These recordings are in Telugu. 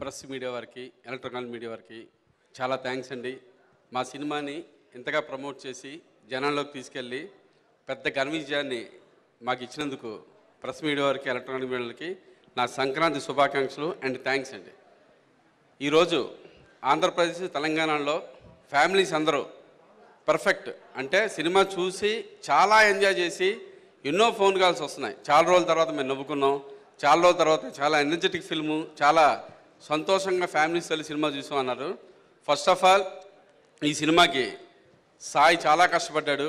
ప్రెస్ మీడియా వారికి ఎలక్ట్రానిక్ మీడియా వారికి చాలా థ్యాంక్స్ అండి మా సినిమాని ఇంతగా ప్రమోట్ చేసి జనాల్లోకి తీసుకెళ్ళి పెద్ద ఘన విజయాన్ని మాకు ఇచ్చినందుకు ప్రెస్ మీడియా వారికి ఎలక్ట్రానిక్ మీడియాలకి నా సంక్రాంతి శుభాకాంక్షలు అండ్ థ్యాంక్స్ అండి ఈరోజు ఆంధ్రప్రదేశ్ తెలంగాణలో ఫ్యామిలీస్ అందరూ పర్ఫెక్ట్ అంటే సినిమా చూసి చాలా ఎంజాయ్ చేసి ఎన్నో ఫోన్ కాల్స్ వస్తున్నాయి చాలా రోజుల తర్వాత మేము నవ్వుకున్నాం చాలా రోజుల తర్వాత చాలా ఎనర్జెటిక్ ఫిల్ము చాలా సంతోషంగా ఫ్యామిలీస్ వెళ్ళి సినిమా చూసాం అన్నారు ఫస్ట్ ఆఫ్ ఆల్ ఈ సినిమాకి సాయి చాలా కష్టపడ్డాడు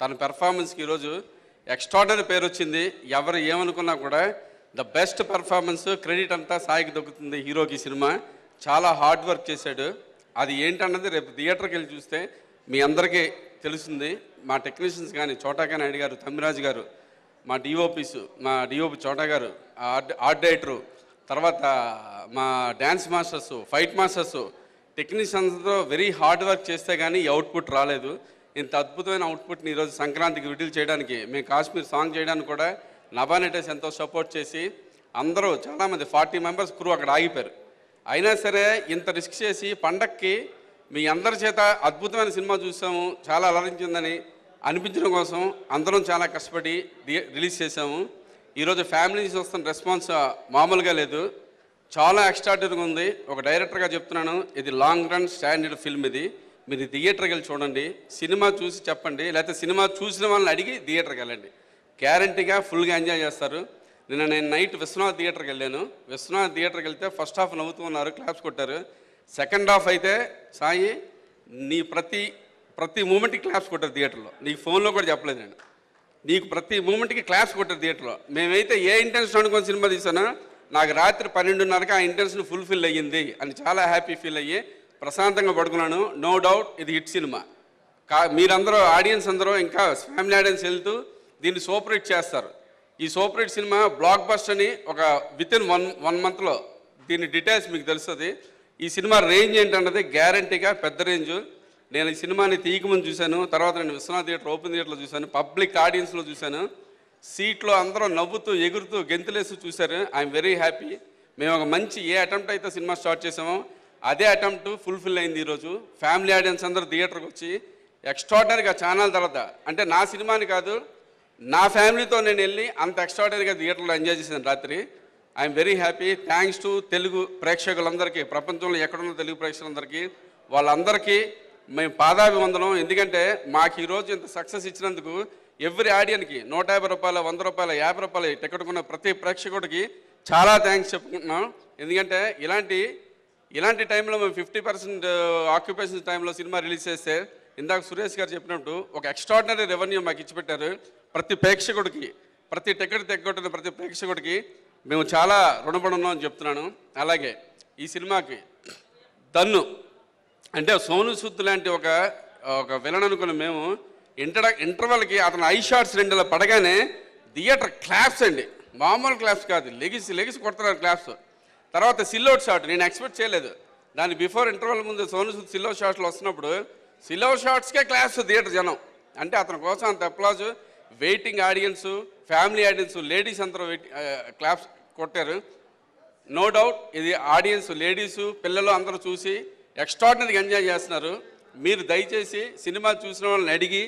తన పెర్ఫార్మెన్స్కి ఈరోజు ఎక్స్ట్రాడనరీ పేరు వచ్చింది ఎవరు ఏమనుకున్నా కూడా ద బెస్ట్ పెర్ఫార్మెన్స్ క్రెడిట్ అంతా సాయికి దొక్కుతుంది హీరోకి సినిమా చాలా హార్డ్ వర్క్ చేశాడు అది ఏంటన్నది రేపు థియేటర్కి వెళ్ళి చూస్తే మీ అందరికీ తెలుస్తుంది మా టెక్నీషియన్స్ కానీ చోటాకా నాయుడు గారు తమ్మిరాజు గారు మా డిఓపీసు మా డిఓపి చోటా గారు ఆర్ట్ ఆర్ట్ డైరెక్టరు తర్వాత మా డ్యాన్స్ మాస్టర్స్ ఫైట్ మాస్టర్స్ టెక్నీషియన్స్తో వెరీ హార్డ్ వర్క్ చేస్తే కానీ అవుట్పుట్ రాలేదు ఇంత అద్భుతమైన అవుట్పుట్ని ఈరోజు సంక్రాంతికి విడుదల చేయడానికి మేము కాశ్మీర్ సాంగ్ చేయడానికి కూడా నబానెటర్స్ ఎంతో సపోర్ట్ చేసి అందరూ చాలామంది ఫార్టీ మెంబర్స్ క్రూ అక్కడ ఆగిపోయారు అయినా సరే ఇంత రిస్క్ చేసి పండక్కి మీ అందరి చేత అద్భుతమైన సినిమా చూసాము చాలా అలరించిందని అనిపించడం కోసం అందరం చాలా కష్టపడి రిలీజ్ చేసాము ఈరోజు ఫ్యామిలీ నుంచి వస్తున్న రెస్పాన్స్ మామూలుగా లేదు చాలా ఎక్స్ట్రాడనరీగా ఉంది ఒక డైరెక్టర్గా చెప్తున్నాను ఇది లాంగ్ రన్ స్టాండర్డ్ ఫిల్మ్ ఇది మీరు థియేటర్కి వెళ్ళి చూడండి సినిమా చూసి చెప్పండి లేకపోతే సినిమా చూసిన వాళ్ళని అడిగి థియేటర్కి వెళ్ళండి గ్యారంటీగా ఫుల్గా ఎంజాయ్ చేస్తారు నిన్న నేను నైట్ విశ్వనాథ్ థియేటర్కి వెళ్ళాను విశ్వనాథ్ థియేటర్కి వెళ్తే ఫస్ట్ హాఫ్ నవ్వుతూ ఉన్నారు క్లాప్స్ కొట్టారు సెకండ్ హాఫ్ అయితే సాయి నీ ప్రతి ప్రతి మూమెంట్కి క్లాప్స్ కొట్టారు థియేటర్లో నీ ఫోన్లో కూడా చెప్పలేదు నేను నీకు ప్రతి మూమెంట్కి క్లాస్ కొట్టారు థియేటర్లో మేమైతే ఏ ఇంటెన్షన్ అనుకున్న సినిమా తీసానో నాకు రాత్రి పన్నెండున్నరకు ఆ ఇంటెన్షన్ ఫుల్ఫిల్ అయ్యింది అని చాలా హ్యాపీ ఫీల్ అయ్యి ప్రశాంతంగా పడుకున్నాను నో డౌట్ ఇది హిట్ సినిమా కా మీరందరూ ఆడియన్స్ అందరూ ఇంకా ఫ్యామిలీ ఆడియన్స్ వెళ్తూ దీన్ని సూపర్ హిట్ చేస్తారు ఈ super hit cinema blockbuster అని ఒక విత్ ఇన్ వన్ వన్ మంత్లో దీని డీటెయిల్స్ మీకు తెలుస్తుంది ఈ సినిమా రేంజ్ ఏంటన్నది గ్యారంటీగా పెద్ద రేంజ్ నేను ఈ సినిమాని తీయకముందు చూశాను తర్వాత నేను విశ్వనాథ్ థియేటర్ ఓపెన్ థియేటర్లో చూశాను పబ్లిక్ ఆడియన్స్లో చూశాను సీట్లో అందరూ నవ్వుతూ ఎగురుతూ గెంతులేస్తూ చూశారు ఐఎమ్ వెరీ హ్యాపీ మేము ఒక మంచి ఏ అటెంప్ట్ అయితే సినిమా స్టార్ట్ చేసామో అదే అటెంప్ట్ ఫుల్ఫిల్ అయింది ఈరోజు ఫ్యామిలీ ఆడియన్స్ అందరూ థియేటర్కి వచ్చి ఎక్స్ట్రాడనరీగా ఛానల్ తర్వాత అంటే నా సినిమాని కాదు నా ఫ్యామిలీతో నేను వెళ్ళి అంత ఎక్స్ట్రాడనరీగా థియేటర్లో ఎంజాయ్ చేశాను రాత్రి I'm very happy thanks to Telugu ప్రేక్షకులందరికీ ప్రపంచంలో ఎక్కడున్న తెలుగు ప్రేక్షకులందరికీ వాళ్ళందరికీ మేము పాదాభివందనం ఎందుకంటే మాకు ఈరోజు ఇంత సక్సెస్ ఇచ్చినందుకు ఎవ్రీ ఆడియన్కి నూట యాభై రూపాయల వంద రూపాయల యాభై రూపాయల టికెట్ కొన్న ప్రతి ప్రేక్షకుడికి చాలా థ్యాంక్స్ చెప్పుకుంటున్నాం ఎందుకంటే ఇలాంటి ఇలాంటి టైంలో మేము ఫిఫ్టీ పర్సెంట్ ఆక్యుపేషన్ టైంలో సినిమా రిలీజ్ చేస్తే ఇందాక సురేష్ గారు చెప్పినట్టు ఒక ఎక్స్ట్రాడినరీ రెవెన్యూ మాకు ఇచ్చిపెట్టారు ప్రతి ప్రేక్షకుడికి ప్రతి టికెట్ తెగొట్టిన ప్రతి ప్రేక్షకుడికి మేము చాలా రుణపడున్నాం అని చెప్తున్నాను అలాగే ఈ సినిమాకి దన్ను అంటే సోను లాంటి ఒక ఒక విలన్ అనుకున్న మేము ఇంటర్ ఇంటర్వల్కి అతను ఐ షార్ట్స్ రెండులో పడగానే థియేటర్ క్లాప్స్ అండి మామూలు క్లాప్స్ కాదు లెగిస్ లెగిస్ కొడుతున్నారు క్లాప్స్ తర్వాత సిల్లోట్ షాట్ నేను ఎక్స్పెక్ట్ చేయలేదు దాని బిఫోర్ ఇంటర్వల్ ముందు సోను సుద్ సిల్లో షాట్స్లో వస్తున్నప్పుడు సిల్లో షాట్స్కే క్లాప్స్ థియేటర్ జనం అంటే అతని కోసం అంత applause waiting audience family audience ladies అందరూ క్లాప్స్ కొట్టారు నో డౌట్ ఇది ఆడియన్స్ లేడీసు పిల్లలు అందరూ చూసి ఎక్స్ట్రాడినరీగా ఎంజాయ్ చేస్తున్నారు మీరు దయచేసి సినిమా చూసిన వాళ్ళని అడిగి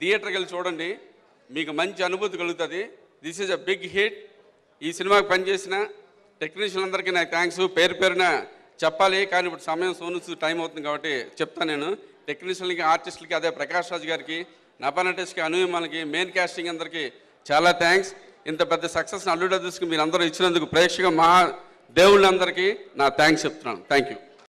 థియేటర్కి వెళ్ళి చూడండి మీకు మంచి అనుభూతి కలుగుతుంది this is a big hit ఈ సినిమాకి పనిచేసిన అందరికీ నాకు థ్యాంక్స్ పేరు పేరున చెప్పాలి కానీ ఇప్పుడు సమయం సోనుసు టైం అవుతుంది కాబట్టి చెప్తాను నేను టెక్నీషియన్కి ఆర్టిస్టులకి అదే ప్రకాష్ రాజు గారికి నపానటిస్ట్కి అనుయమాలకి మెయిన్ క్యాస్టింగ్ అందరికీ చాలా థ్యాంక్స్ ఇంత పెద్ద సక్సెస్ అల్లుడ తీసుకుని మీరు అందరూ ఇచ్చినందుకు ప్రేక్షక మహా దేవుళ్ళందరికీ నా థ్యాంక్స్ చెప్తున్నాను థ్యాంక్ యూ